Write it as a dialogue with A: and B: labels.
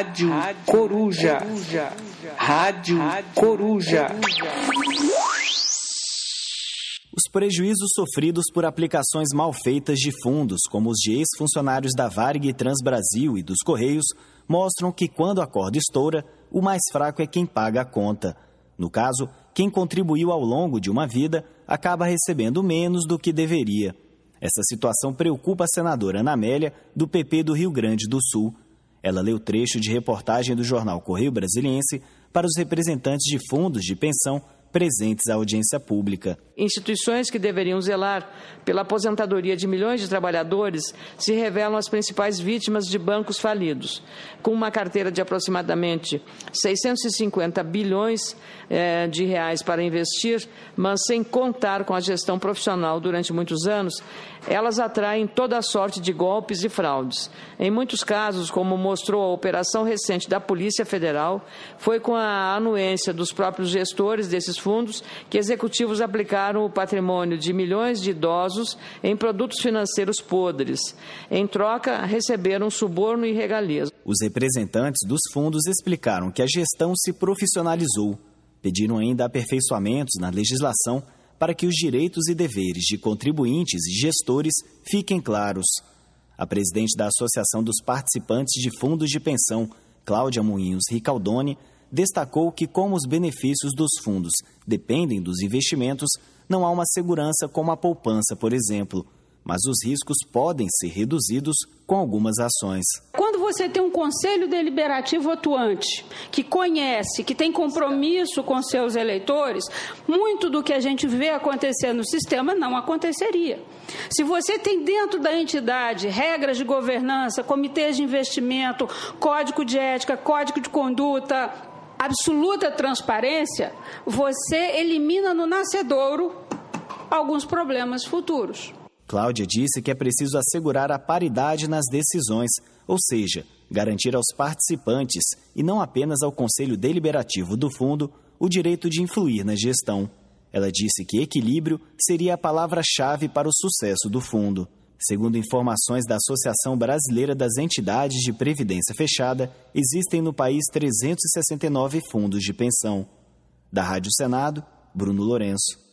A: Rádio Coruja. Rádio Coruja. Os prejuízos sofridos por aplicações mal feitas de fundos, como os de ex-funcionários da Varg Trans Transbrasil e dos Correios, mostram que quando a corda estoura, o mais fraco é quem paga a conta. No caso, quem contribuiu ao longo de uma vida acaba recebendo menos do que deveria. Essa situação preocupa a senadora Ana Amélia, do PP do Rio Grande do Sul, ela leu trecho de reportagem do jornal Correio Brasiliense para os representantes de fundos de pensão presentes à audiência pública.
B: Instituições que deveriam zelar pela aposentadoria de milhões de trabalhadores se revelam as principais vítimas de bancos falidos. Com uma carteira de aproximadamente 650 bilhões eh, de reais para investir, mas sem contar com a gestão profissional durante muitos anos, elas atraem toda a sorte de golpes e fraudes. Em muitos casos, como mostrou a operação recente da Polícia Federal, foi com a anuência dos próprios gestores desses fundos que executivos aplicaram o patrimônio de milhões de idosos em produtos financeiros podres. Em troca, receberam suborno e regalias.
A: Os representantes dos fundos explicaram que a gestão se profissionalizou. Pediram ainda aperfeiçoamentos na legislação para que os direitos e deveres de contribuintes e gestores fiquem claros. A presidente da Associação dos Participantes de Fundos de Pensão, Cláudia Moinhos Ricaldoni, destacou que, como os benefícios dos fundos dependem dos investimentos, não há uma segurança como a poupança, por exemplo mas os riscos podem ser reduzidos com algumas ações.
C: Quando você tem um conselho deliberativo atuante, que conhece, que tem compromisso com seus eleitores, muito do que a gente vê acontecer no sistema não aconteceria. Se você tem dentro da entidade regras de governança, comitês de investimento, código de ética, código de conduta, absoluta transparência, você elimina no nascedouro alguns problemas futuros.
A: Cláudia disse que é preciso assegurar a paridade nas decisões, ou seja, garantir aos participantes, e não apenas ao Conselho Deliberativo do Fundo, o direito de influir na gestão. Ela disse que equilíbrio seria a palavra-chave para o sucesso do fundo. Segundo informações da Associação Brasileira das Entidades de Previdência Fechada, existem no país 369 fundos de pensão. Da Rádio Senado, Bruno Lourenço.